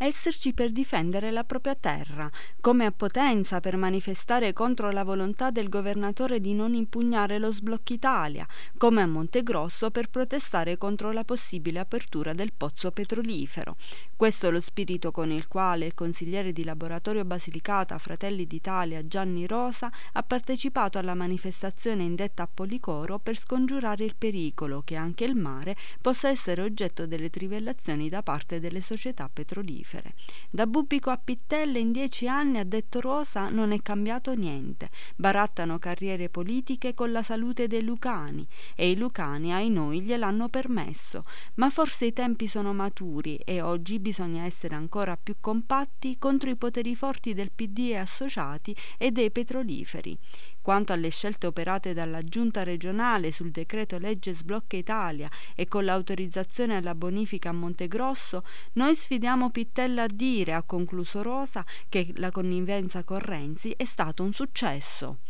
esserci per difendere la propria terra, come a Potenza per manifestare contro la volontà del governatore di non impugnare lo sblocco Italia, come a Montegrosso per protestare contro la possibile apertura del pozzo petrolifero. Questo è lo spirito con il quale il consigliere di laboratorio Basilicata Fratelli d'Italia Gianni Rosa ha partecipato alla manifestazione indetta a Policoro per scongiurare il pericolo che anche il mare possa essere oggetto delle trivellazioni da parte delle società petrolifere frigorifere. Da Bubbico a Pittelle in dieci anni, ha detto Rosa, non è cambiato niente. Barattano carriere politiche con la salute dei lucani e i lucani ai noi gliel'hanno permesso, ma forse i tempi sono maturi e oggi bisogna essere ancora più compatti contro i poteri forti del PD e associati e dei petroliferi. Quanto alle scelte operate dalla Giunta regionale sul decreto legge Sblocca Italia e con l'autorizzazione alla bonifica a Montegrosso, noi sfidiamo Pittella a dire, ha concluso Rosa, che la connivenza con Renzi è stato un successo.